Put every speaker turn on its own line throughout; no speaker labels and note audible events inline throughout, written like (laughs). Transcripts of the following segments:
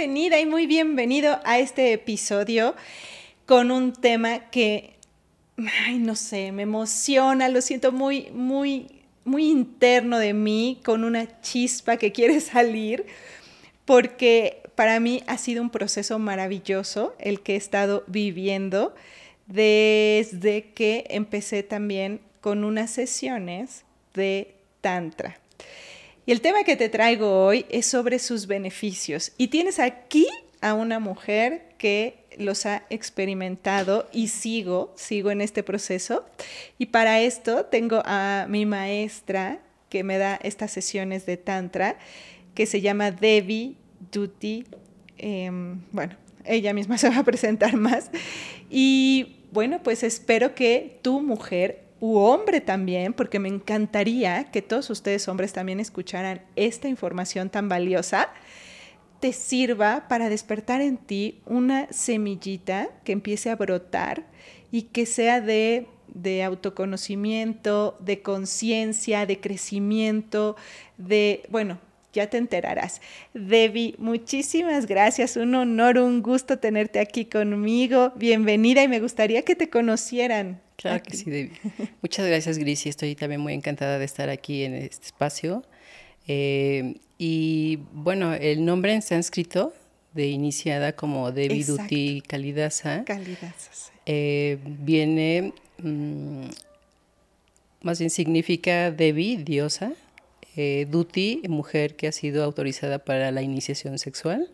bienvenida y muy bienvenido a este episodio con un tema que, ay, no sé, me emociona, lo siento muy, muy, muy interno de mí, con una chispa que quiere salir, porque para mí ha sido un proceso maravilloso el que he estado viviendo desde que empecé también con unas sesiones de Tantra. Y el tema que te traigo hoy es sobre sus beneficios. Y tienes aquí a una mujer que los ha experimentado y sigo, sigo en este proceso. Y para esto tengo a mi maestra que me da estas sesiones de tantra, que se llama Debbie Duty. Em, bueno, ella misma (laughs) se va a presentar más. Y bueno, pues espero que tu mujer u hombre también, porque me encantaría que todos ustedes hombres también escucharan esta información tan valiosa, te sirva para despertar en ti una semillita que empiece a brotar y que sea de, de autoconocimiento, de conciencia, de crecimiento, de, bueno, ya te enterarás. Debbie, muchísimas gracias, un honor, un gusto tenerte aquí conmigo. Bienvenida y me gustaría que te conocieran.
Claro que sí, Debbie. (laughs) Muchas gracias, Gris, estoy también muy encantada de estar aquí en este espacio. Eh, y bueno, el nombre en sánscrito de iniciada como Debbie Duty Kalidasa, Kalidasa sí. Eh, viene, mm, más bien significa Devi, diosa, eh, Duti, mujer que ha sido autorizada para la iniciación sexual.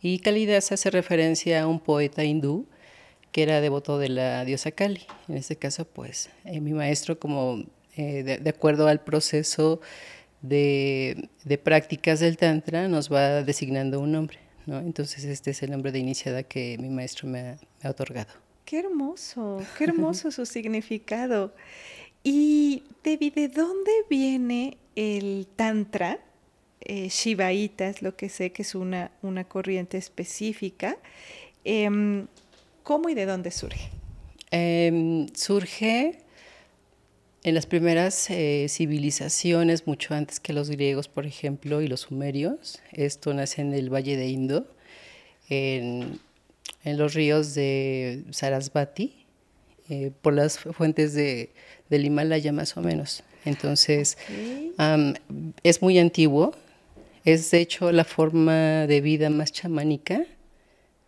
Y Kalidas hace referencia a un poeta hindú que era devoto de la diosa Kali. En este caso, pues, eh, mi maestro, como eh, de, acuerdo al proceso de, prácticas del Tantra, nos va designando un nombre. ¿no? Entonces, este es el nombre de iniciada que mi maestro me ha, me otorgado.
Qué hermoso, qué hermoso (laughs) su significado. Y, Debbie, ¿de dónde viene el Tantra, eh, es lo que sé que es una, una corriente específica. Em, ¿Cómo y de dónde surge?
Em, surge en las primeras eh, civilizaciones, mucho antes que los griegos, por ejemplo, y los sumerios. Esto nace en el Valle de Indo, en, los ríos de Sarasvati, eh, por las fuentes del Himalaya más o menos. Entonces, es muy antiguo, es de hecho la forma de vida más chamánica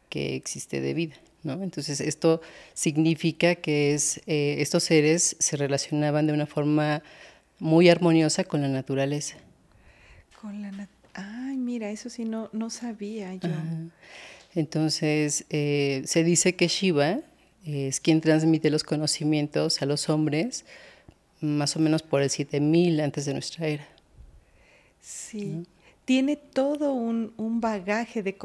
que existe de vida. ¿no? Entonces, esto significa que eh, estos seres se relacionaban de una forma muy armoniosa con la naturaleza.
Con la Ay, mira, eso sí no, sabía yo.
Entonces, eh, se dice que Shiva es quien transmite los conocimientos a los hombres más o menos por el 7000 antes de nuestra era.
Sí, tiene todo un, bagaje de,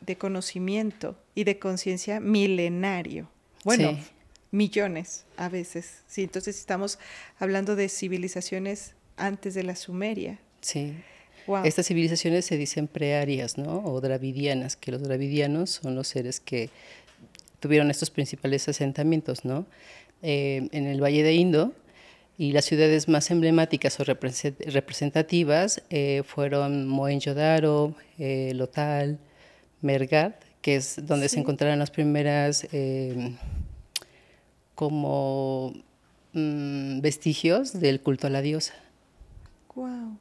de, conocimiento y de conciencia milenario. Bueno, millones a veces. Sí, entonces estamos hablando de civilizaciones antes de la Sumeria.
Sí. Estas civilizaciones se dicen prearias, ¿no? O dravidianas, que los dravidianos son los seres que tuvieron estos principales asentamientos, ¿no? Eh, en el Valle de Indo, y las ciudades más emblemáticas o representativas eh, fueron Moen Yodaro, eh, Lotal, Mergat, que es donde se encontraron las primeras eh, como mm, vestigios del culto a la diosa.
Wow.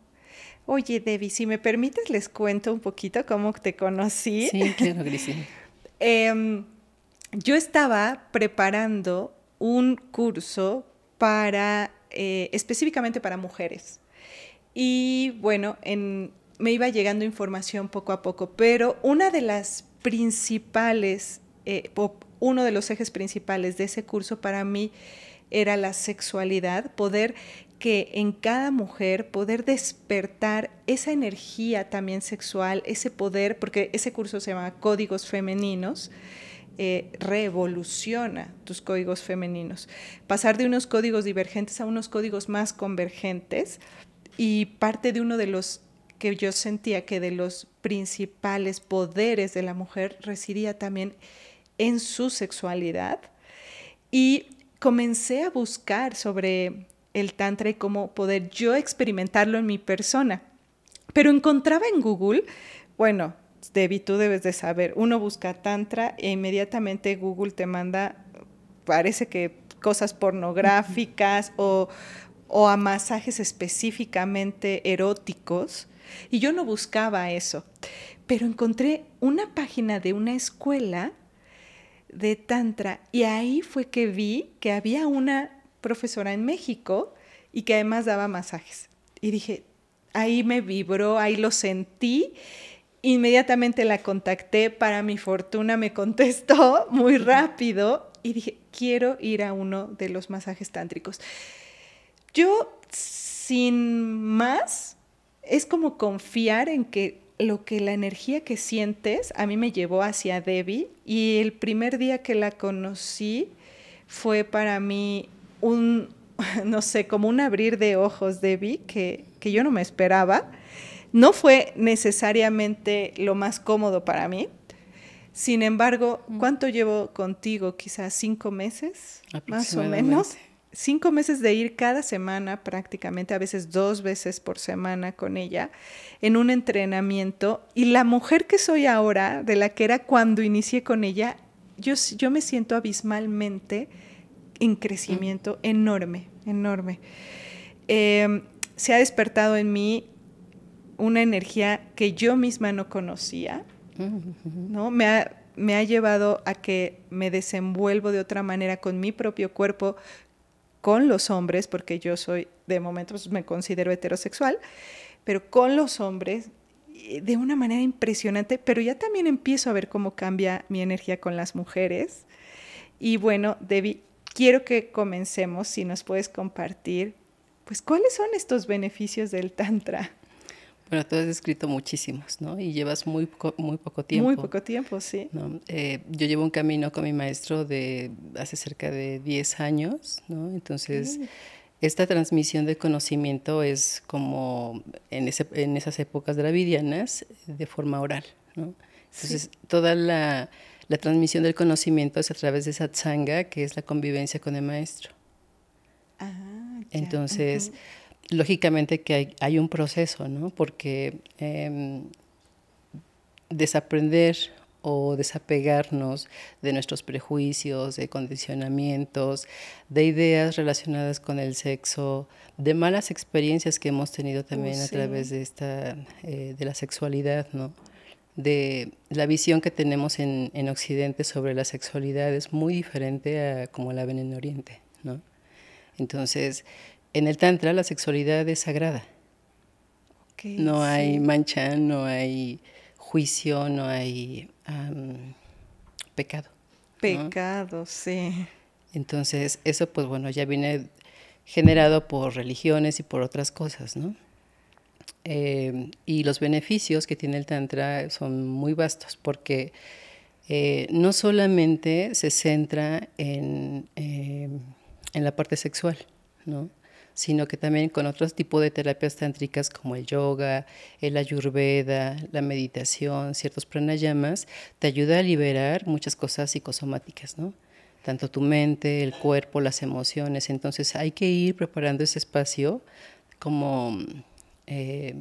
Oye, Debbie, si me permites, les cuento un poquito cómo te conocí. Sí, claro, Grisina. (laughs) Em, yo estaba preparando un curso para eh, específicamente para mujeres. Y bueno, en, me iba llegando información poco a poco, pero una de las principales, eh, uno de los ejes principales de ese curso para mí era la sexualidad, poder que en cada mujer poder despertar esa energía también sexual, ese poder, porque ese curso se llama Códigos Femeninos, eh, revoluciona tus códigos femeninos. Pasar de unos códigos divergentes a unos códigos más convergentes y parte de uno de los que yo sentía que de los principales poderes de la mujer residía también en su sexualidad. Y comencé a buscar sobre el tantra y cómo poder yo experimentarlo en mi persona. Pero encontraba en Google, bueno, Debbie, tú debes de saber, uno busca tantra e inmediatamente Google te manda, parece que cosas pornográficas o, o, a masajes específicamente eróticos. Y yo no buscaba eso, pero encontré una página de una escuela de tantra y ahí fue que vi que había una profesora en México y que además daba masajes. Y dije, ahí me vibró, ahí lo sentí Inmediatamente la contacté, para mi fortuna me contestó (laughs) muy rápido y dije, quiero ir a uno de los masajes tántricos. Yo, sin más, es como confiar en que lo que la energía que sientes a mí me llevó hacia Debbie y el primer día que la conocí fue para mí un, (laughs) no sé, como un abrir de ojos, Debbie, que, que yo no me esperaba no fue necesariamente lo más cómodo para mí. Sin embargo, mm. ¿cuánto llevo contigo? Quizás cinco meses, más o menos. Cinco meses de ir cada semana prácticamente, a veces dos veces por semana con ella, en un entrenamiento. Y la mujer que soy ahora, de la que era cuando inicié con ella, yo, me siento abismalmente en crecimiento mm. enorme, enorme. Em, se ha despertado en mí una energía que yo misma no conocía,
¿no?
Me ha, me ha llevado a que me desenvuelvo de otra manera con mi propio cuerpo, con los hombres, porque yo soy, de momento pues, me considero heterosexual, pero con los hombres eh, de una manera impresionante, pero ya también empiezo a ver cómo cambia mi energía con las mujeres. Y bueno, Debbie, quiero que comencemos, si nos puedes compartir, pues cuáles son estos beneficios del Tantra.
Bueno, tú has escrito muchísimos, ¿no? Y llevas muy, poco, muy poco tiempo. Muy poco tiempo, sí. Eh, yo llevo un camino con mi maestro de hace cerca de 10 años, ¿no? Entonces, esta transmisión de conocimiento es como en, esas épocas dravidianas de forma oral, ¿no? Entonces, toda la, transmisión del conocimiento es a través de esa tzanga, que es la convivencia con el maestro. Ah, Entonces lógicamente que hay, un proceso, ¿no? Porque em, desaprender o desapegarnos de nuestros prejuicios, de condicionamientos, de ideas relacionadas con el sexo, de malas experiencias que hemos tenido oh, también a través de esta, eh, de la sexualidad, ¿no? De la visión que tenemos en, en, Occidente sobre la sexualidad es muy diferente a como la ven en Oriente, ¿no? Entonces, en el Tantra la sexualidad es sagrada. no hay mancha, no hay juicio, no hay pecado.
Pecado, sí.
Entonces, eso pues bueno, ya viene generado por religiones y por otras cosas, ¿no? Em, y los beneficios que tiene el Tantra son muy vastos porque eh, no solamente se centra en, em, en la parte sexual, ¿no? sino que también con otros tipos de terapias tántricas como el yoga, el ayurveda, la meditación, ciertos pranayamas, te ayuda a liberar muchas cosas psicosomáticas, ¿no? Tanto tu mente, el cuerpo, las emociones. Entonces hay que ir preparando ese espacio como... Eh,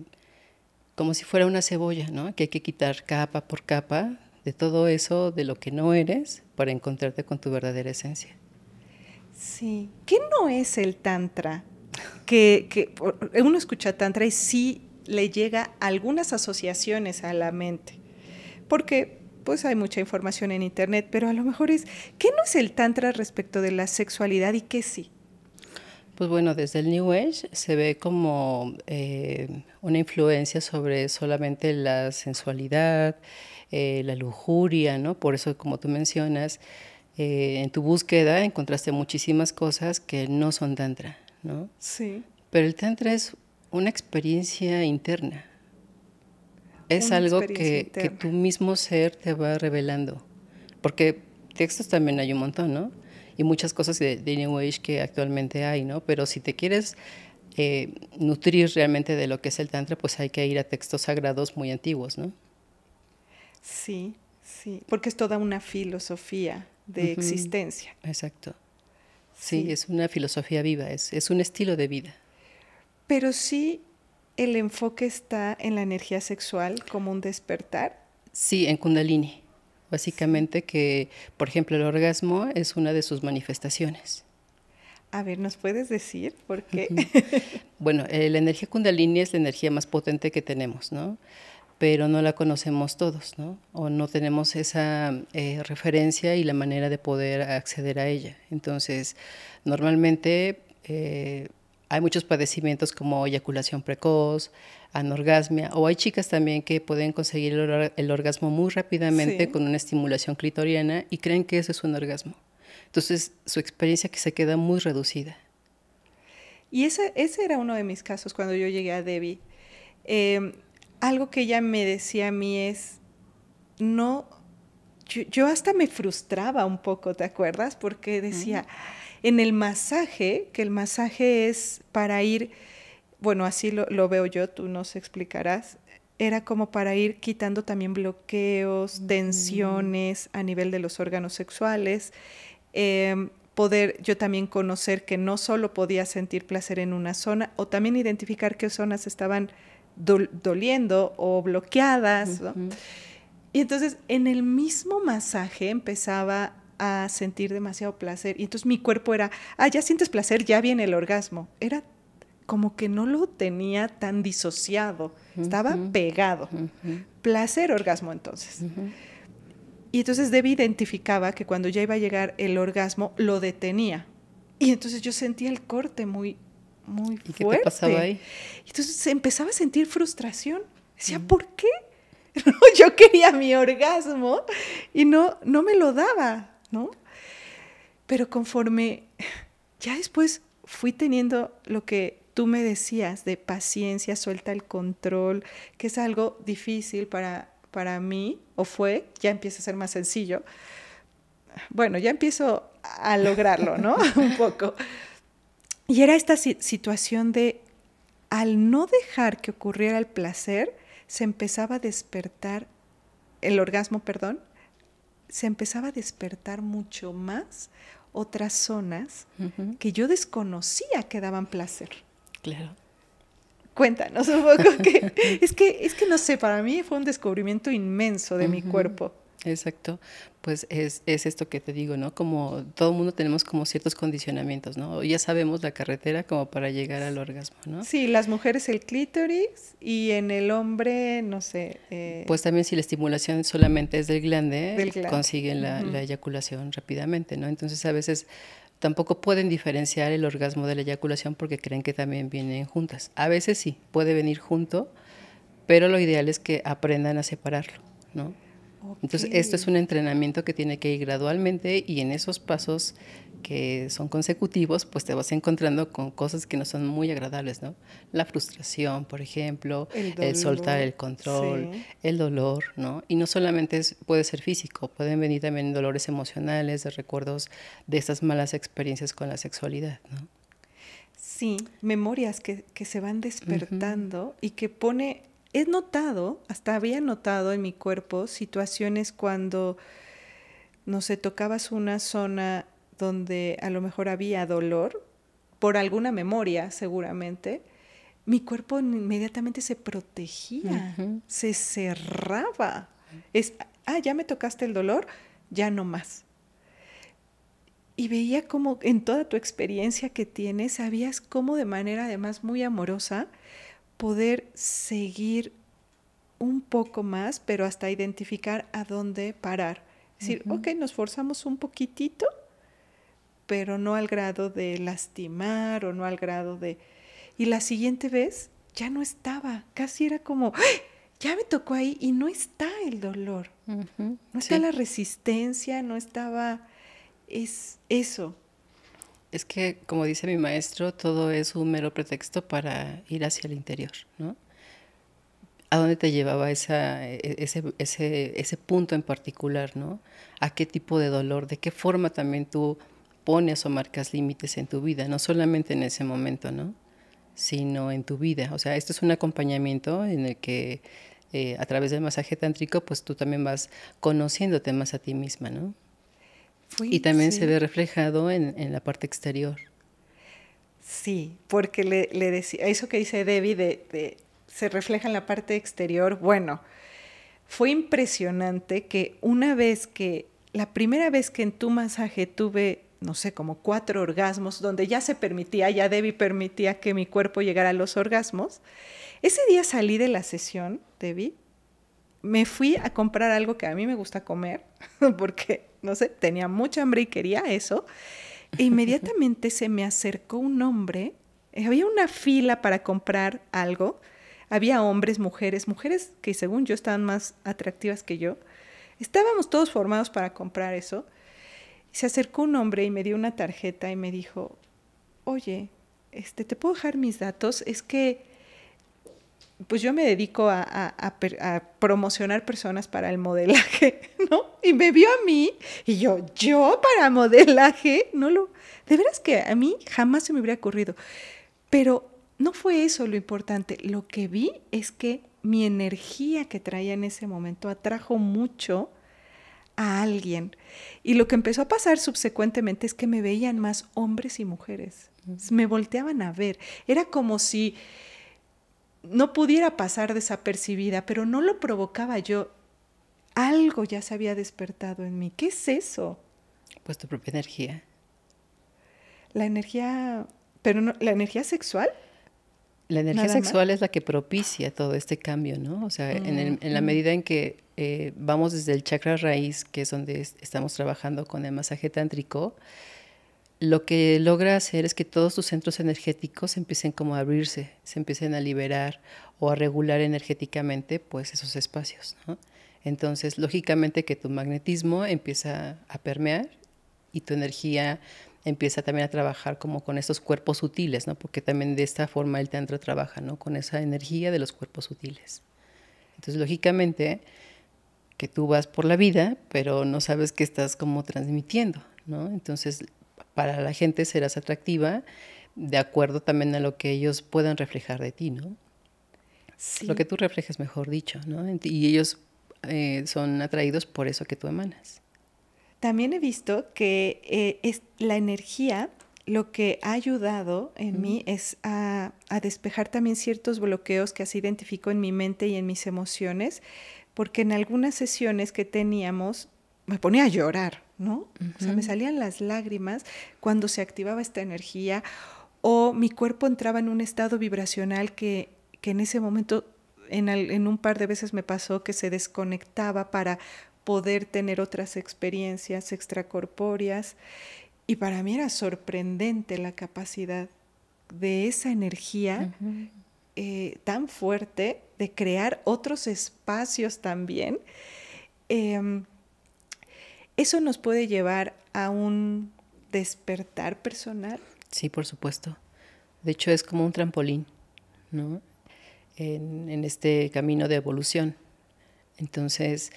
como si fuera una cebolla, ¿no? Que hay que quitar capa por capa de todo eso, de lo que no eres, para encontrarte con tu verdadera esencia.
Sí. ¿Qué no es el Tantra?
que, uno escucha tantra y sí
le llega algunas asociaciones a la mente, porque pues hay mucha información en internet, pero a lo mejor es, ¿qué no es el tantra respecto de la sexualidad y qué
sí? Pues bueno, desde el New Age se ve como eh, una influencia sobre solamente la sensualidad, eh, la lujuria, ¿no? Por eso, como tú mencionas, eh, en tu búsqueda encontraste muchísimas cosas que no son tantra. ¿no? Sí. Pero el Tantra es una experiencia interna. Es algo que, tu mismo ser te va revelando. Porque textos también hay un montón, ¿no? Y muchas cosas de, New Age que actualmente hay, ¿no? Pero si te quieres eh, nutrir realmente de lo que es el Tantra, pues hay que ir a textos sagrados muy antiguos, ¿no?
Sí, sí.
Porque es toda una filosofía de existencia. Exacto. Sí, es una filosofía viva, es, un estilo de vida. Pero sí el
enfoque está en la
energía sexual como un despertar. Sí, en Kundalini. Básicamente que, por ejemplo, el orgasmo es una de sus manifestaciones.
A ver, ¿nos puedes decir por
qué? bueno, eh, la energía kundalini es la energía más potente que tenemos, ¿no? pero no la conocemos todos, ¿no? O no tenemos esa eh, referencia y la manera de poder acceder a ella. Entonces, normalmente eh, hay muchos padecimientos como eyaculación precoz, anorgasmia, o hay chicas también que pueden conseguir el, orgasmo muy rápidamente con una estimulación clitoriana y creen que eso es un orgasmo. Entonces, su experiencia que se queda muy reducida.
Y ese, ese era uno de mis casos cuando yo llegué a Debbie. Em, algo que ella me decía a mí es, no, yo, hasta me frustraba un poco, ¿te acuerdas? Porque decía, en el masaje, que el masaje es para ir, bueno, así lo, veo yo, tú nos explicarás, era como para ir quitando también bloqueos, tensiones a nivel de los órganos sexuales. Em, poder yo también conocer que no solo podía sentir placer en una zona, o también identificar qué zonas estaban doliendo o bloqueadas. Y entonces en el mismo masaje empezaba a sentir demasiado placer. Y entonces mi cuerpo era, ah, ya sientes placer, ya viene el orgasmo. Era como que no lo tenía tan disociado, estaba pegado. Placer, orgasmo entonces. Y entonces Debbie identificaba que cuando ya iba a llegar el orgasmo, lo detenía. Y entonces yo sentía el corte muy, muy fuerte. ¿Y qué te pasaba ahí? Entonces empezaba a sentir frustración. Decía, ¿por qué? (laughs) Yo quería mi orgasmo y no, no me lo daba, ¿no? Pero conforme (laughs) ya después fui teniendo lo que tú me decías de paciencia, suelta el control, que es algo difícil para, para mí, o fue, ya empieza a ser más sencillo. Bueno, ya empiezo a lograrlo, ¿no? (laughs) Un poco. Y era esta situación de, al no dejar que ocurriera el placer, se empezaba a despertar, el orgasmo, perdón, se empezaba a despertar mucho más otras zonas que yo desconocía que daban placer. Claro. Cuéntanos un poco
que es que es que no sé, para mí fue un descubrimiento inmenso de mi cuerpo. Exacto, pues es, esto que te digo, ¿no? Como todo mundo tenemos como ciertos condicionamientos, ¿no? Ya sabemos la carretera como para llegar al orgasmo, ¿no? Sí, las mujeres el clítoris
y en el hombre, no sé. Eh, pues
también si la estimulación solamente es del glande, consiguen la eyaculación rápidamente, ¿no? Entonces a veces tampoco pueden diferenciar el orgasmo de la eyaculación porque creen que también vienen juntas. A veces sí, puede venir junto, pero lo ideal es que aprendan a separarlo, ¿no? Entonces, esto es un entrenamiento que tiene que ir gradualmente y en esos pasos que son consecutivos, pues te vas encontrando con cosas que no son muy agradables, ¿no? La frustración, por ejemplo, el, soltar el control, el dolor, ¿no? Y no solamente puede ser físico, pueden venir también dolores emocionales, de recuerdos de esas malas experiencias con la sexualidad, ¿no?
Sí, memorias que, se van despertando y que pone he notado, hasta había notado en mi cuerpo situaciones cuando, no sé, tocabas una zona donde a lo mejor había dolor, por alguna memoria seguramente, mi cuerpo inmediatamente se protegía, se cerraba. Es, ah, ya me tocaste el dolor, ya no más. Y veía como en toda tu experiencia que tienes, sabías cómo de manera además muy amorosa poder seguir un poco más, pero hasta identificar a dónde parar. Es decir, ok, nos forzamos un poquitito, pero no al grado de lastimar o no al grado de... Y la siguiente vez ya no estaba, casi era como, ya me tocó ahí y no está el dolor, no está la
resistencia, no estaba... Es eso, es que, como dice mi maestro, todo es un mero pretexto para ir hacia el interior, ¿no? ¿A dónde te llevaba e, ese, ese, punto en particular, ¿no? ¿A qué tipo de dolor? ¿De qué forma también tú pones o marcas límites en tu vida? No solamente en ese momento, ¿no? Sino en tu vida. O sea, esto es un acompañamiento en el que eh, a través del masaje tántrico, pues tú también vas conociéndote más a ti misma, ¿no? Y también se ve reflejado en, la parte exterior.
Sí, porque le, decía, eso que dice Debbie se refleja en la parte exterior, bueno, fue impresionante que una vez que, la primera vez que en tu masaje tuve, no sé, como cuatro orgasmos, donde ya se permitía, ya Debbie permitía que mi cuerpo llegara a los orgasmos, ese día salí de la sesión, Debbie, me fui a comprar algo que a mí me gusta comer, (laughs) porque no sé, tenía mucha hambre y quería eso. E (laughs) inmediatamente se me acercó un hombre, eh, había una fila para comprar algo, había hombres, mujeres, mujeres que según yo estaban más atractivas que yo. Estábamos todos formados para comprar eso. se acercó un hombre y me dio una tarjeta y me dijo, oye, este, ¿te puedo dejar mis datos? Es que pues yo me dedico a, promocionar personas para el modelaje, (laughs) ¿no? Y me vio a mí y yo, yo para modelaje, no lo, de veras que a mí jamás se me hubiera ocurrido. Pero no fue eso lo importante, lo que vi es que mi energía que traía en ese momento atrajo mucho a alguien. Y lo que empezó a pasar subsecuentemente es que me veían más hombres y mujeres, me volteaban a ver, era como si no pudiera pasar desapercibida, pero no lo provocaba yo. Algo ya se había despertado en mí. ¿Qué es eso?
Pues tu propia energía.
La energía,
pero no, la energía sexual. La energía sexual es la que propicia todo este cambio, ¿no? O sea, en, la mm, medida mm. en que eh, vamos desde el chakra raíz, que es donde estamos trabajando con el masaje tántrico, lo que logra hacer es que todos tus centros energéticos empiecen como a abrirse, se empiecen a liberar o a regular energéticamente pues esos espacios. Entonces, lógicamente que tu magnetismo empieza a permear y tu energía empieza también a trabajar como con estos cuerpos sutiles, ¿no? Porque también de esta forma el teatro trabaja, ¿no? Con esa energía de los cuerpos sutiles. Entonces, lógicamente, que tú vas por la vida, pero no sabes qué estás como transmitiendo, ¿no? Entonces, para la gente serás atractiva de acuerdo también a lo que ellos puedan reflejar de ti, ¿no? Lo que tú reflejes, mejor dicho, ¿no? Y ellos eh, son atraídos por eso que tú emanas. También he visto
que eh, es
la energía lo que
ha ayudado en mí es a, a, despejar también ciertos bloqueos que así identifico en mi mente y en mis emociones, porque en algunas sesiones que teníamos me ponía a llorar, ¿no? O sea, me salían las lágrimas cuando se activaba esta energía o mi cuerpo entraba en un estado vibracional que, en ese momento, en, un par de veces me pasó que se desconectaba para poder tener otras experiencias extracorpóreas. Y para mí era sorprendente la capacidad de esa energía eh, tan fuerte de crear otros espacios también. Em, eso nos puede llevar a un despertar personal.
Sí, por supuesto. De hecho, es como un trampolín, ¿no? En, este camino de evolución. Entonces,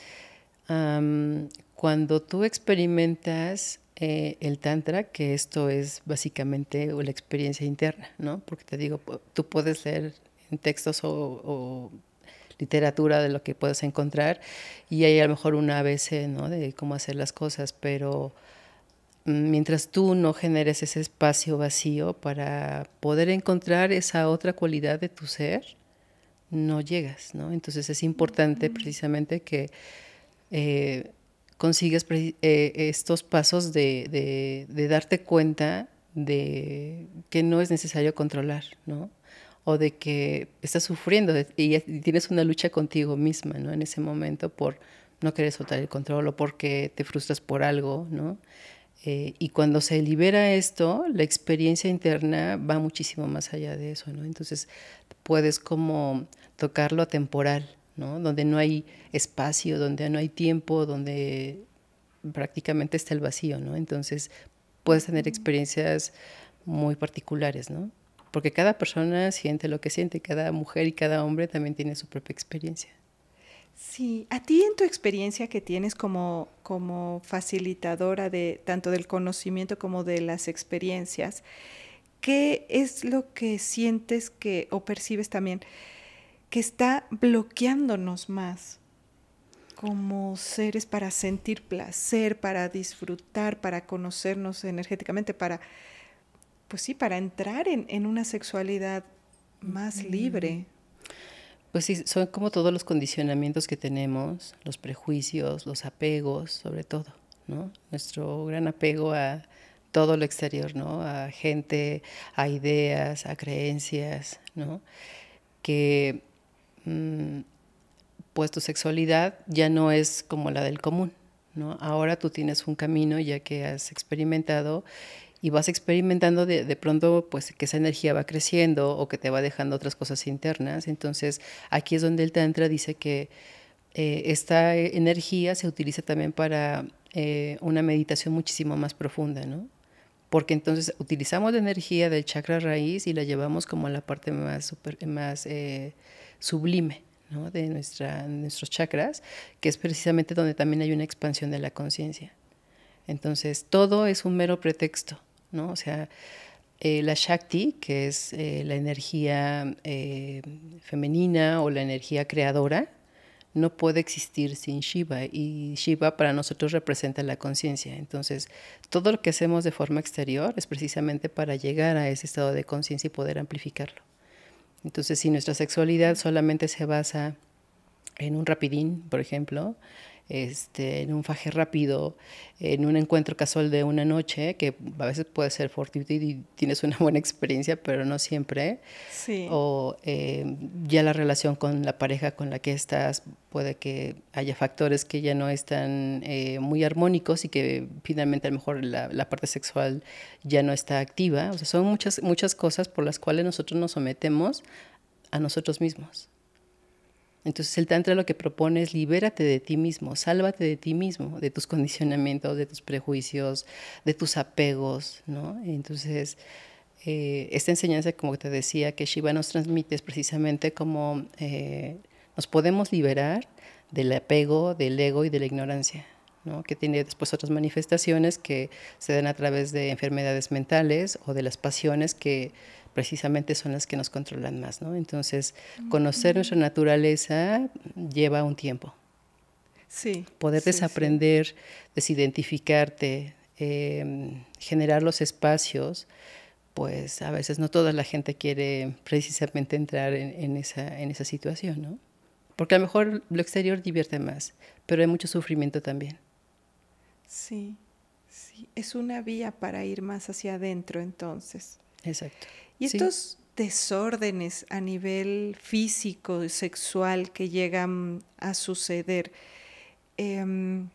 cuando tú experimentas eh, el tantra, que esto es básicamente la experiencia interna, ¿no? Porque te digo, tú puedes leer en textos o literatura, de lo que puedes encontrar, y hay a lo mejor una vez ¿no? de cómo hacer las cosas, pero mm, mientras tú no generes ese espacio vacío para poder encontrar esa otra cualidad de tu ser, no llegas, ¿no? Entonces es importante precisamente que eh, consigas eh, estos pasos de, de, darte cuenta de que no es necesario controlar, ¿no? o de que estás sufriendo y tienes una lucha contigo misma, ¿no? En ese momento por no querer soltar el control o porque te frustras por algo, ¿no? Eh, y cuando se libera esto, la experiencia interna va muchísimo más allá de eso, ¿no? Entonces puedes como tocarlo a temporal, ¿no? Donde no hay espacio, donde no hay tiempo, donde prácticamente está el vacío, ¿no? Entonces puedes tener experiencias muy particulares, ¿no? porque cada persona siente lo que siente, cada mujer y cada hombre también tiene su propia experiencia.
Sí, a ti en tu experiencia que tienes como, como facilitadora de tanto del conocimiento como de las experiencias, ¿qué es lo que sientes que o percibes también que está bloqueándonos más como seres para sentir placer, para disfrutar, para conocernos energéticamente, para pues sí, para entrar en, una sexualidad más libre.
Pues sí, son como todos los condicionamientos que tenemos, los prejuicios, los apegos, sobre todo, ¿no? Nuestro gran apego a todo lo exterior, ¿no? A gente, a ideas, a creencias, ¿no? Que mm, pues tu sexualidad ya no es como la del común, ¿no? Ahora tú tienes un camino ya que has experimentado y vas experimentando de, pronto pues que esa energía va creciendo o que te va dejando otras cosas internas. Entonces aquí es donde el Tantra dice que eh, esta e, energía se utiliza también para eh, una meditación muchísimo más profunda, ¿no? Porque entonces utilizamos la energía del chakra raíz y la llevamos como a la parte más, más eh, sublime. de nuestra, nuestros chakras, que es precisamente donde también hay una expansión de la conciencia. Entonces, todo es un mero pretexto ¿no? O sea, eh, la Shakti, que es eh, la energía eh, femenina o la energía creadora, no puede existir sin Shiva y Shiva para nosotros representa la conciencia. Entonces, todo lo que hacemos de forma exterior es precisamente para llegar a ese estado de conciencia y poder amplificarlo. Entonces, si nuestra sexualidad solamente se basa en un rapidín, por ejemplo, este, en un faje rápido, en un encuentro casual de una noche, que a veces puede ser fortuito y tienes una buena experiencia, pero no siempre. O eh, ya la relación con la pareja con la que estás, puede que haya factores que ya no están eh, muy armónicos y que finalmente a lo mejor la, la, parte sexual ya no está activa. O sea, son muchas, muchas cosas por las cuales nosotros nos sometemos a nosotros mismos. Entonces el Tantra lo que propone es libérate de ti mismo, sálvate de ti mismo, de tus condicionamientos, de tus prejuicios, de tus apegos, ¿no? Entonces eh, esta enseñanza, como te decía, que Shiva nos transmite es precisamente cómo eh, nos podemos liberar del apego, del ego y de la ignorancia. que tiene después otras manifestaciones que se dan a través de enfermedades mentales o de las pasiones que precisamente son las que nos controlan más, ¿no? Entonces, conocer nuestra naturaleza lleva un tiempo. Sí. Poder desaprender, desidentificarte, em, generar los espacios, pues a veces no toda la gente quiere precisamente entrar esa, en esa situación, ¿no? Porque a lo mejor lo exterior divierte más, pero hay mucho sufrimiento también.
Sí, sí. Es una vía para ir más hacia adentro entonces. Exacto. Y estos desórdenes a nivel físico y sexual que llegan a suceder, em,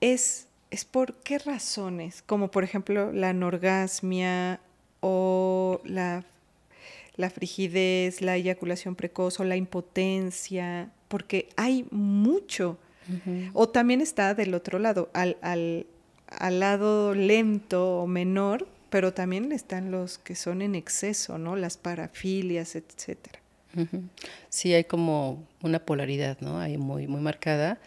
es, por qué razones, como por ejemplo la anorgasmia o la, frigidez, la eyaculación precoz o la impotencia, porque hay mucho. O también está del otro lado, al lado lento o menor, pero también están los que son en exceso, ¿no? Las parafilias, etcétera.
Sí, hay como una polaridad, ¿no? Hay muy, muy marcada,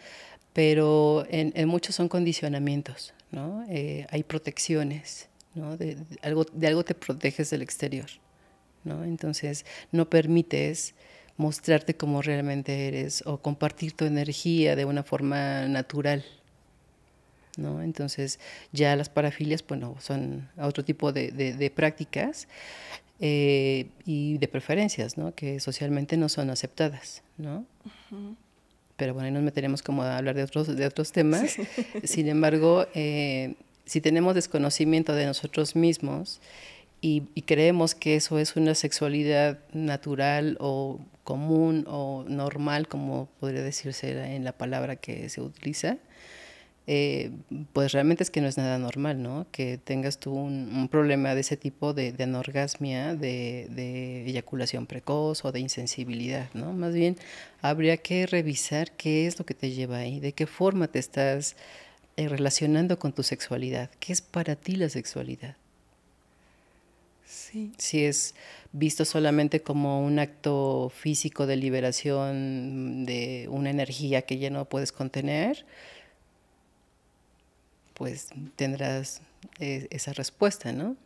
pero en, muchos son condicionamientos, ¿no? Eh, hay protecciones, ¿no? De, algo, de algo te proteges del exterior, ¿no? Entonces no permites mostrarte como realmente eres o compartir tu energía de una forma natural, ¿no? Entonces ya las parafilias, pues, son otro tipo de, prácticas eh, y de preferencias, ¿no? Que socialmente no son aceptadas, ¿no? Pero bueno, ahí nos meteremos como a hablar de otros, de otros temas. (laughs) Sin embargo, eh, si tenemos desconocimiento de nosotros mismos y, creemos que eso es una sexualidad natural o común o normal, como podría decirse en la palabra que se utiliza, eh, pues realmente es que no es nada normal, ¿no? Que tengas tú un, problema de ese tipo de, anorgasmia, de, eyaculación precoz o de insensibilidad, ¿no? Más bien habría que revisar qué es lo que te lleva ahí, de qué forma te estás eh, relacionando con tu sexualidad, qué es para ti la sexualidad. Si es visto solamente como un acto físico de liberación de una energía que ya no puedes contener, pues tendrás eh, esa respuesta, ¿no?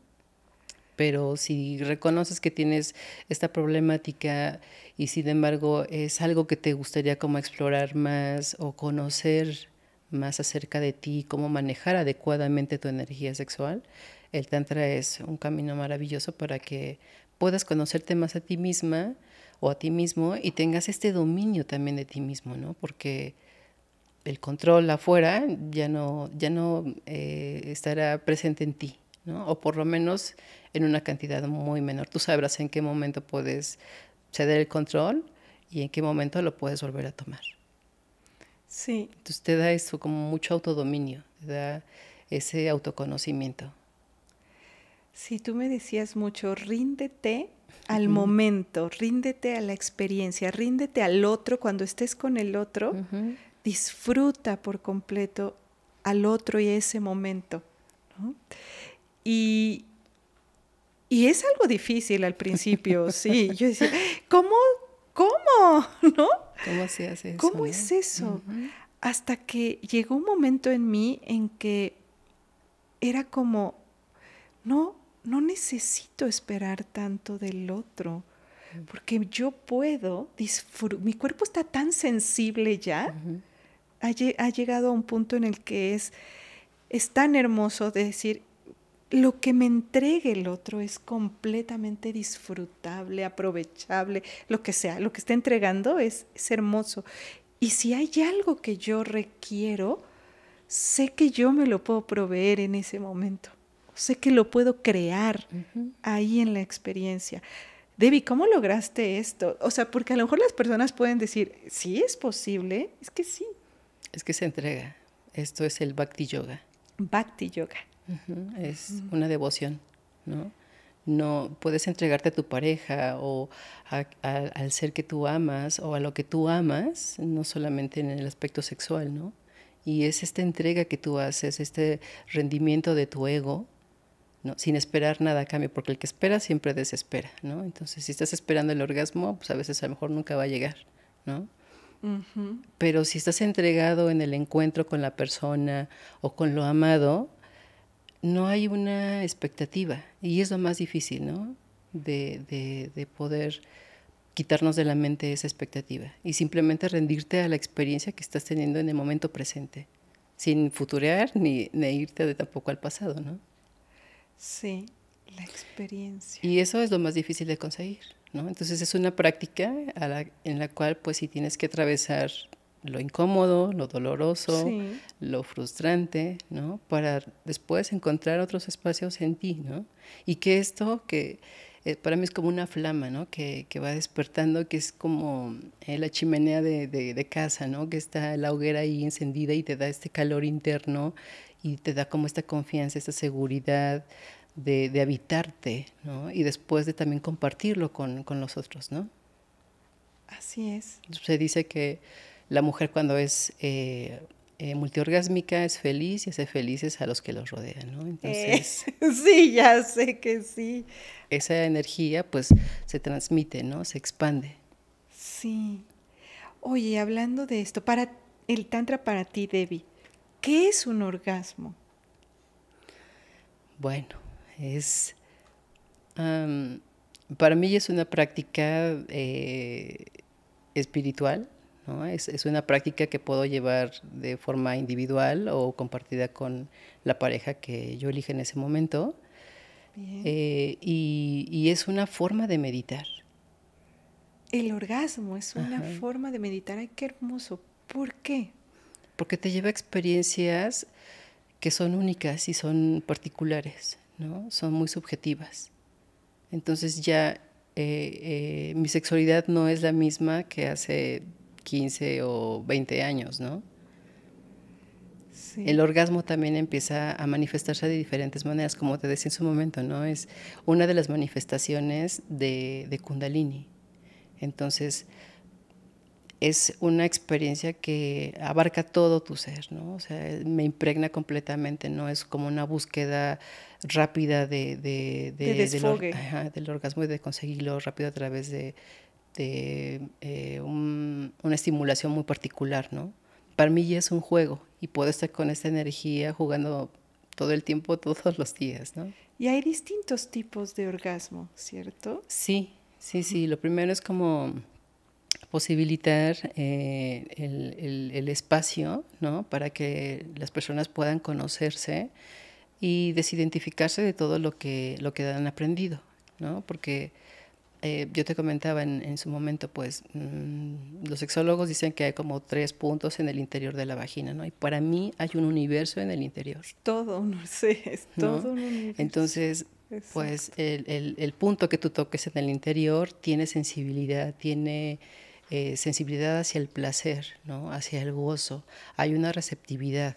Pero si reconoces que tienes esta problemática y sin embargo es algo que te gustaría como explorar más o conocer más acerca de ti, cómo manejar adecuadamente tu energía sexual, el Tantra es un camino maravilloso para que puedas conocerte más a ti misma o a ti mismo y tengas este dominio también de ti mismo, ¿no? Porque el control afuera ya no, ya no eh, estará presente en ti, ¿no? o por lo menos en una cantidad muy menor. Tú sabrás en qué momento puedes ceder el control y en qué momento lo puedes volver a tomar. Sí. Entonces te da eso como mucho autodominio, te da ese autoconocimiento. Sí, tú
me decías mucho, ríndete al
momento, ríndete a la experiencia,
ríndete al otro cuando estés con el otro disfruta por completo al otro y ese momento. ¿no? Y, y, es algo difícil al principio, (laughs) sí. Yo decía, ¿cómo? ¿Cómo? (laughs) ¿No?
¿Cómo se hace eso? ¿Cómo es
eso? Hasta que llegó un momento en mí en que era como, no, no necesito esperar tanto del otro, porque yo puedo, disfrutar. mi cuerpo está tan sensible ya ha, llegado a un punto en el que es, es tan hermoso de decir, lo que me entregue el otro es completamente disfrutable, aprovechable, lo que sea, lo que está entregando es, hermoso. Y si hay algo que yo requiero, sé que yo me lo puedo proveer en ese momento. Sé que lo puedo crear ahí en la experiencia. Debbie, ¿cómo lograste esto? O sea, porque a lo mejor las
personas pueden decir, sí es posible, es que sí, es que se entrega. Esto es el Bhakti Yoga. Bhakti Yoga. Es una devoción, ¿no? No puedes entregarte a tu pareja o al ser que tú amas o a lo que tú amas, no solamente en el aspecto sexual, ¿no? Y es esta entrega que tú haces, este rendimiento de tu ego, ¿no? sin esperar nada a cambio, porque el que espera siempre desespera, ¿no? Entonces, si estás esperando el orgasmo, pues a veces a lo mejor nunca va a llegar, ¿no? Pero si estás entregado en el encuentro con la persona o con lo amado, no hay una expectativa. Y es lo más difícil, ¿no? De, de, de poder quitarnos de la mente esa expectativa y simplemente rendirte a la experiencia que estás teniendo en el momento presente, sin futurear ni, irte de tampoco al pasado, ¿no? Sí, la experiencia. Y eso es lo más difícil de conseguir. ¿no? Entonces es una práctica en la cual pues si tienes que atravesar lo incómodo, lo doloroso, lo frustrante, ¿no? Para después encontrar otros espacios en ti, ¿no? Y que esto que eh, para mí es como una flama, ¿no? Que, va despertando, que es como eh, la chimenea de, casa, ¿no? Que está la hoguera ahí encendida y te da este calor interno y te da como esta confianza, esta seguridad, de, habitarte, ¿no? Y después de también compartirlo con, los otros, ¿no? Así es. Se dice que la mujer cuando es eh, eh multiorgásmica es feliz y hace felices a los que los rodean, ¿no? Entonces,
eh, (laughs) sí, ya sé que
sí. Esa energía pues se transmite, ¿no? Se expande.
Sí. Oye, hablando de esto, para el tantra para ti, Debbie, ¿qué es un orgasmo?
Bueno, es, para mí es una práctica eh, espiritual, ¿no? es, una práctica que puedo llevar de forma individual o compartida con la pareja que yo elige en ese momento. Eh, y, es una forma de meditar.
El orgasmo es una forma de meditar. ¡Ay, qué hermoso! ¿Por qué?
Porque te lleva a experiencias que son únicas y son particulares. ¿no? Son muy subjetivas. Entonces ya eh, eh, mi sexualidad no es la misma que hace 15 o 20 años, ¿no? El orgasmo también empieza a manifestarse de diferentes maneras, como te decía en su momento, ¿no? Es una de las manifestaciones de, de Kundalini. Entonces, es una experiencia que abarca todo tu ser, ¿no? O sea, me impregna completamente, no es como una búsqueda rápida de, de, del, orgasmo y de conseguirlo rápido a través de, eh, una estimulación muy particular, ¿no? Para mí ya es un juego y puedo estar con esta energía jugando todo el tiempo, (laughs) todos los días, ¿no?
Y hay distintos tipos de orgasmo, ¿cierto?
Sí, sí, sí. Lo primero es como posibilitar eh, el, espacio ¿no? para que las personas puedan conocerse y desidentificarse de todo lo que, lo que han aprendido, ¿no? porque eh, yo te comentaba en, su momento, pues mm, los sexólogos dicen que hay como tres puntos en el interior de la vagina, ¿no? Y para mí hay un universo en el interior. todo, (laughs) no sé, es
todo un universo.
Entonces, pues el, el, el punto que tú toques en el interior tiene sensibilidad, tiene eh, sensibilidad hacia el placer, ¿no? hacia el gozo, hay una receptividad.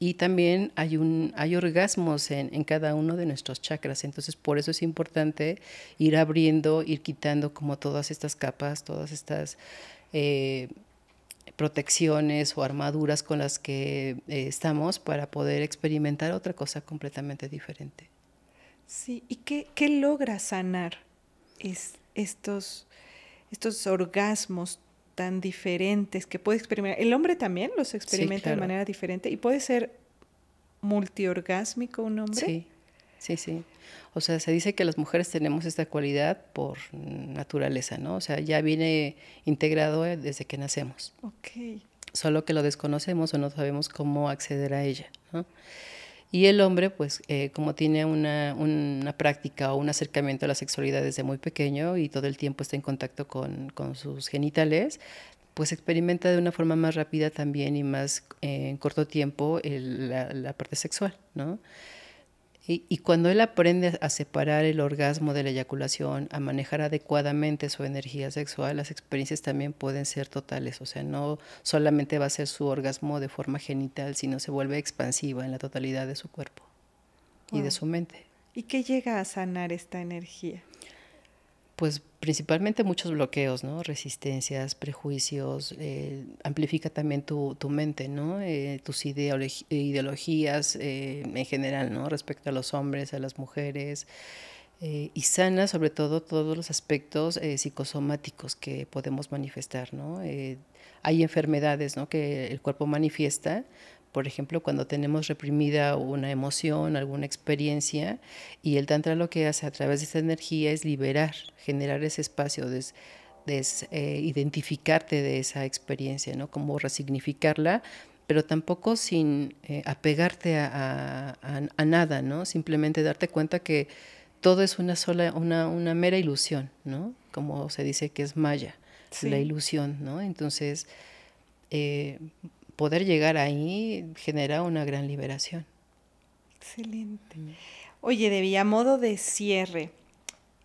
Y también hay, un, hay orgasmos en, cada uno de nuestros chakras, entonces por eso es importante ir abriendo, ir quitando como todas estas capas, todas estas eh, protecciones o armaduras con las que eh, estamos para poder experimentar otra cosa completamente diferente. Sí,
¿y qué, qué logra sanar es, estos estos orgasmos tan diferentes que puede experimentar. El hombre también los experimenta de manera diferente
y puede ser multiorgásmico un hombre. Sí, sí, sí. O sea, se dice que las mujeres tenemos esta cualidad por naturaleza, ¿no? O sea, ya viene integrado eh, desde que nacemos. Ok. Solo que lo desconocemos o no sabemos cómo acceder a ella, ¿no? Y el hombre, pues eh, como tiene una, una, práctica o un acercamiento a la sexualidad desde muy pequeño y todo el tiempo está en contacto con, con sus genitales, pues experimenta de una forma más rápida también y más eh, en corto tiempo la, la, parte sexual, ¿no? Y, cuando él aprende a separar el orgasmo de la eyaculación, a manejar adecuadamente su energía sexual, las experiencias también pueden ser totales. O sea, no solamente va a ser su orgasmo de forma genital, sino se vuelve expansiva en la totalidad de su cuerpo y de su mente. ¿Y qué llega
a sanar esta energía?
pues principalmente muchos bloqueos, ¿no? Resistencias, prejuicios, eh, amplifica también tu, mente, ¿no? Eh, tus ideologías eh, en general, ¿no? Respecto a los hombres, a las mujeres, y sana sobre todo todos los aspectos psicosomáticos que podemos manifestar, ¿no? hay enfermedades, ¿no? Que el cuerpo manifiesta, por ejemplo, cuando tenemos reprimida una emoción, alguna experiencia, y el tantra lo que hace a través de esta energía es liberar, generar ese espacio, de eh, identificarte de esa experiencia, ¿no? Como resignificarla, pero tampoco sin eh, apegarte a, nada, ¿no? Simplemente darte cuenta que todo es una sola, una, mera ilusión, ¿no? Como se dice que es maya, la ilusión, ¿no? Entonces, eh, poder llegar ahí genera una gran liberación.
Excelente.
Oye, debía modo de
cierre,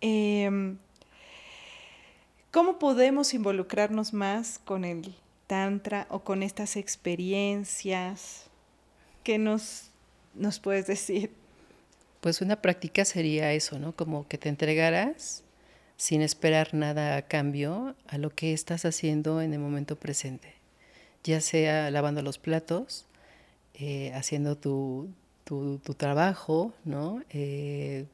em, ¿cómo podemos involucrarnos más con el Tantra o con estas experiencias?
¿Qué nos, nos puedes decir? Pues una práctica sería eso, ¿no? Como que te entregaras sin esperar nada a cambio a lo que estás haciendo en el momento presente ya sea lavando los platos, eh, haciendo tu, trabajo, ¿no? Eh,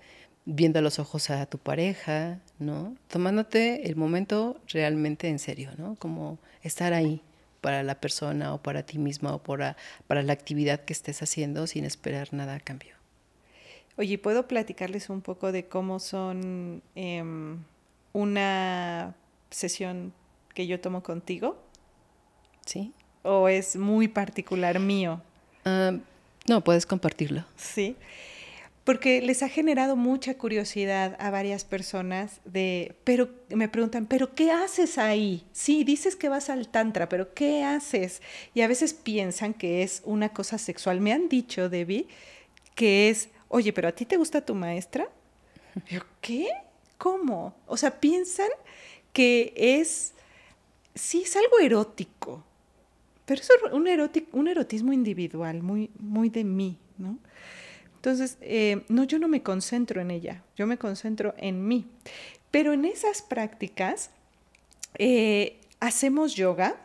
viendo a los ojos a tu pareja, ¿no? Tomándote el momento realmente en serio, ¿no? Como estar ahí para la persona o para ti misma o para, la actividad que estés haciendo sin esperar nada a cambio.
Oye, ¿puedo platicarles un poco de cómo son em, una sesión que yo tomo contigo? Sí. ¿O es muy particular mío?
Ah, no, puedes compartirlo.
Sí. Porque les ha generado mucha curiosidad a varias personas de, pero me preguntan, pero ¿qué haces ahí? Sí, dices que vas al tantra, pero ¿qué haces? Y a veces piensan que es una cosa sexual. Me han dicho, Debbie, que es, oye, pero ¿a ti te gusta tu maestra? ¿qué? ¿Cómo? O sea, piensan que es, sí, es algo erótico, pero es un, un erotismo individual, muy, muy de mí, ¿no? Entonces, eh, no, yo no me concentro en ella, yo me concentro en mí. Pero en esas prácticas eh, hacemos yoga.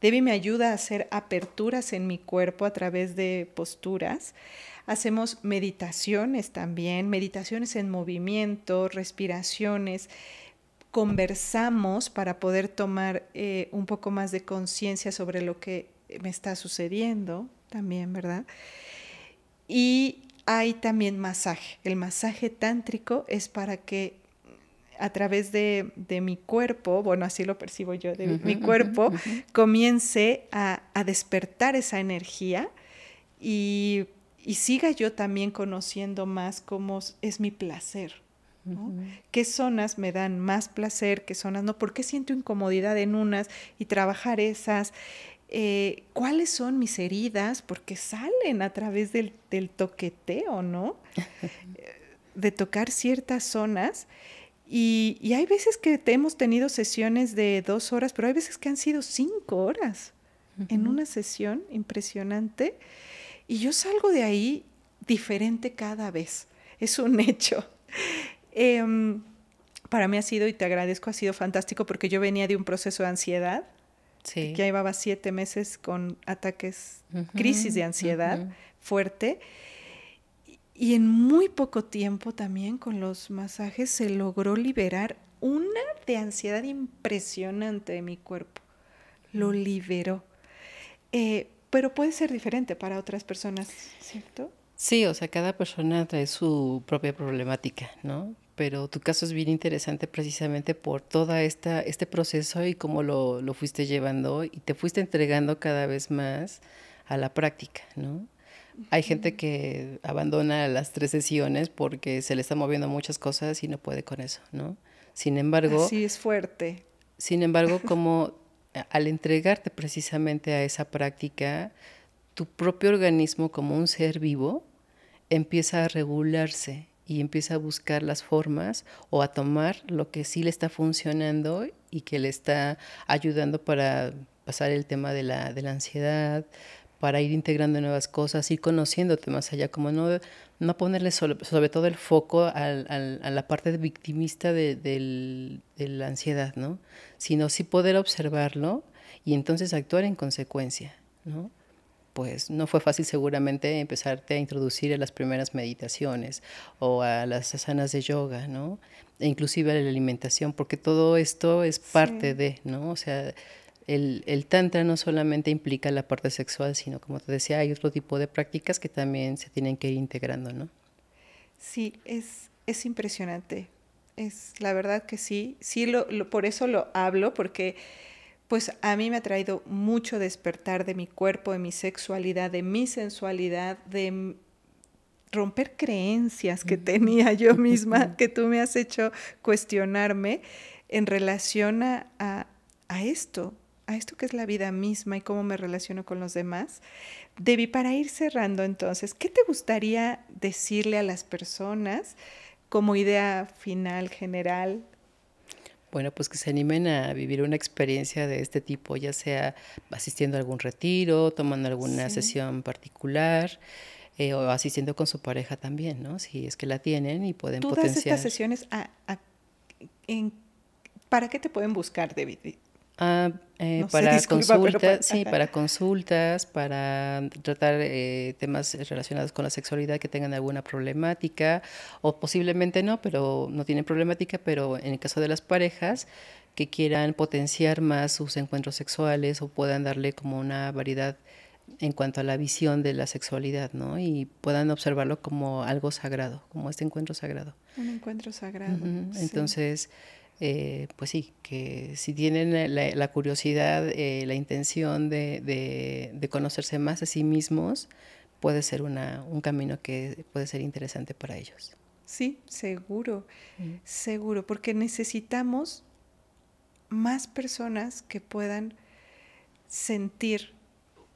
Debbie me ayuda a hacer aperturas en mi cuerpo a través de posturas. Hacemos meditaciones también, meditaciones en movimiento, respiraciones conversamos para poder tomar eh, un poco más de conciencia sobre lo que me está sucediendo también, ¿verdad? Y hay también masaje. El masaje tántrico es para que a través de, mi cuerpo, bueno, así lo percibo yo, de mi cuerpo, comience a, despertar esa energía y, y siga yo también conociendo más cómo es mi placer, ¿Qué zonas me dan más placer? ¿Qué zonas no? ¿Por qué siento incomodidad en unas y trabajar esas? Eh, ¿Cuáles son mis heridas? Porque salen a través del, del toqueteo, ¿no? (laughs) Eh, de tocar ciertas zonas. Y, hay veces que hemos tenido sesiones de dos horas, pero hay veces que han sido cinco horas en una sesión impresionante. Y yo salgo de ahí diferente cada vez. Es un (laughs) hecho. Em, para mí ha sido, y te agradezco, ha sido fantástico porque yo venía de un proceso de ansiedad. Sí. Ya llevaba siete meses con ataques, crisis de ansiedad fuerte. Y en muy poco tiempo también con los masajes se logró liberar una de ansiedad impresionante de mi cuerpo. Lo liberó. Eh, pero puede ser diferente para otras personas, ¿cierto?
Sí, o sea, cada persona trae su propia problemática, ¿no? pero tu caso es bien interesante precisamente por todo este proceso y cómo lo, fuiste llevando y te fuiste entregando cada vez más a la práctica, ¿no? Hay gente que abandona las tres sesiones porque se le está moviendo muchas cosas y no puede con eso, ¿no? Sin embargo... Sí,
es fuerte.
Sin embargo, (laughs) como al entregarte precisamente a esa práctica, tu propio organismo como un ser vivo empieza a regularse y empieza a buscar las formas o a tomar lo que sí le está funcionando y que le está ayudando para pasar el tema de la, ansiedad, para ir integrando nuevas cosas, ir conociéndote más allá, como no, no ponerle sobre, sobre todo el foco al, al, a la parte victimista de, de, la ansiedad, ¿no? Sino sí poder observarlo y entonces actuar en consecuencia, ¿no? pues no fue fácil seguramente empezarte a introducir a las primeras meditaciones o a las asanas de yoga, ¿no? E inclusive a la alimentación, porque todo esto es parte de, ¿no? O sea, el, tantra no solamente implica la parte sexual, sino como te decía, hay otro tipo de prácticas que también se tienen que ir integrando, ¿no?
Sí, es, es impresionante. Es la verdad que sí, sí lo por eso lo hablo, porque pues a mí me ha traído mucho despertar de mi cuerpo, de mi sexualidad, de mi sensualidad, de romper creencias que tenía yo misma, (laughs) que tú me has hecho cuestionarme en relación a, esto, a esto que es la vida misma y cómo me relaciono con los demás. Debbie, para ir cerrando entonces, ¿qué te gustaría decirle a las personas como idea final, general,
bueno, pues que se animen a vivir una experiencia de este tipo, ya sea asistiendo a algún retiro, tomando alguna sesión particular. Eh, o asistiendo con su pareja también, ¿no? Si es que la tienen y pueden potenciar. Todas estas
sesiones, a, a, en, ¿para qué te pueden buscar, David?
Ah, eh, para, consultas, para... sí, para consultas, para tratar eh, temas relacionados con la sexualidad que tengan alguna problemática o posiblemente no, pero no tienen problemática, pero en el caso de las parejas que quieran potenciar más sus encuentros sexuales o puedan darle como una variedad en cuanto a la visión de la sexualidad, ¿no? Y puedan observarlo como algo sagrado, como este encuentro sagrado.
Un encuentro sagrado. Entonces,
eh, pues sí, que si tienen eh, la, curiosidad, eh, la intención de, conocerse más a sí mismos, puede ser un camino que puede ser interesante para ellos.
Sí, seguro, mm. seguro, porque necesitamos más personas que puedan sentir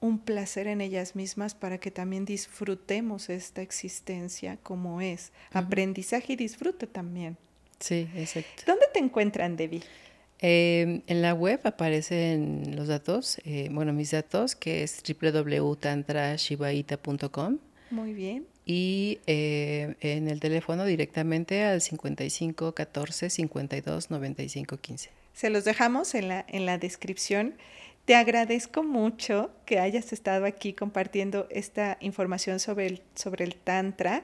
un placer en ellas mismas para que también disfrutemos esta existencia como es. Aprendizaje y disfrute también.
Sí, exacto. ¿Dónde te encuentran, Debbie? Em, en la web aparecen los datos, eh, bueno, mis datos, que es www.tantrashibaita.com Muy bien. Y eh, en el teléfono directamente al 55 14 52 95 15.
Se los dejamos en la, en la descripción. Te agradezco mucho que hayas estado aquí compartiendo esta información sobre sobre el Tantra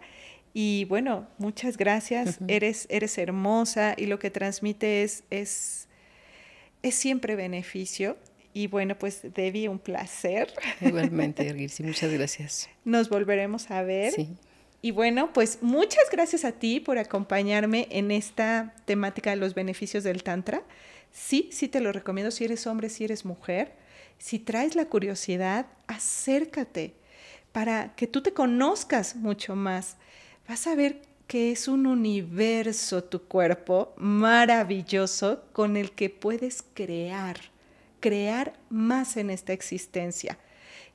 y bueno, muchas gracias, eres, eres hermosa y lo que transmite es, es, es siempre beneficio. Y bueno, pues Debbie, un placer.
Igualmente, (laughs) sí, muchas gracias.
Nos volveremos a ver. Y bueno, pues muchas gracias a ti por acompañarme en esta temática de los beneficios del Tantra. Sí, sí te lo recomiendo si eres hombre, si eres mujer. Si traes la curiosidad, acércate para que tú te conozcas mucho más vas a ver que es un universo tu cuerpo maravilloso con el que puedes crear, crear más en esta existencia.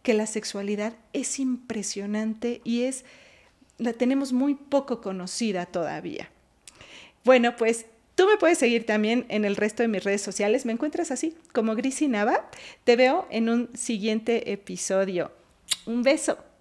Que la sexualidad es impresionante y es la tenemos muy poco conocida todavía. Bueno, pues Tú me puedes seguir también en el resto de mis redes sociales. Me encuentras así, como Gris y Nava. Te veo en un siguiente episodio. Un beso.